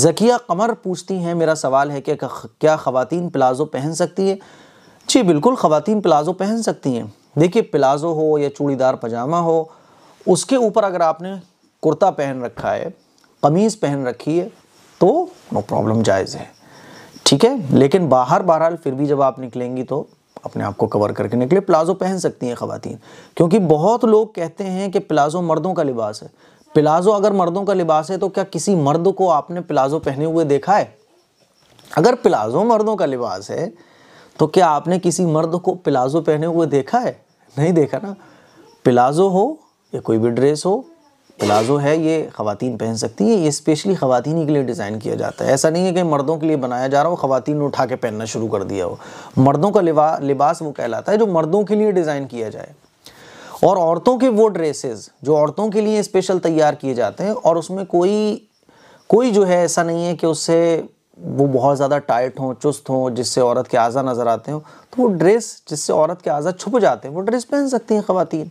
जकिया कमर पूछती हैं मेरा सवाल है कि क्या ख़वातीन प्लाज़ो पहन सकती है जी बिल्कुल ख़वातीन प्लाज़ो पहन सकती हैं देखिए प्लाज़ो हो या चूड़ीदार पजामा हो उसके ऊपर अगर आपने कुर्ता पहन रखा है कमीज़ पहन रखी है तो नो प्रॉब्लम जायज़ है ठीक है लेकिन बाहर बहरहाल फिर भी जब आप निकलेंगी तो अपने आप को कवर करके निकले प्लाज़ो पहन सकती हैं ख़वातीन क्योंकि बहुत लोग कहते हैं कि प्लाज़ो मर्दों का लिबास है प्लाज़ो अगर मर्दों का लिबास है तो क्या किसी मर्द को आपने प्लाज़ो पहने हुए देखा है अगर प्लाज़ो मर्दों का लिबास है तो क्या आपने किसी मर्द को प्लाज़ो पहने हुए देखा है नहीं देखा ना प्लाज़ो हो या कोई भी ड्रेस हो प्लाज़ो है ये ख़वातीन पहन सकती हैं ये स्पेशली ख़वातीन ही के लिए डिज़ाइन किया जाता है ऐसा नहीं है कि मर्दों के लिए बनाया जा रहा हो ख़वातीन ने उठा के पहनना शुरू कर दिया हो मर्दों का लिबास वो कहलाता है जो मर्दों के लिए डिज़ाइन किया जाए और औरतों के वो ड्रेसेस जो औरतों के लिए स्पेशल तैयार किए जाते हैं और उसमें कोई कोई जो है ऐसा नहीं है कि उससे वो बहुत ज़्यादा टाइट हों चुस्त हों जिससे औरत के आज़ा नज़र आते हों तो वो ड्रेस जिससे औरत के आज़ा छुप जाते हैं वो ड्रेस पहन सकती हैं ख़वातीन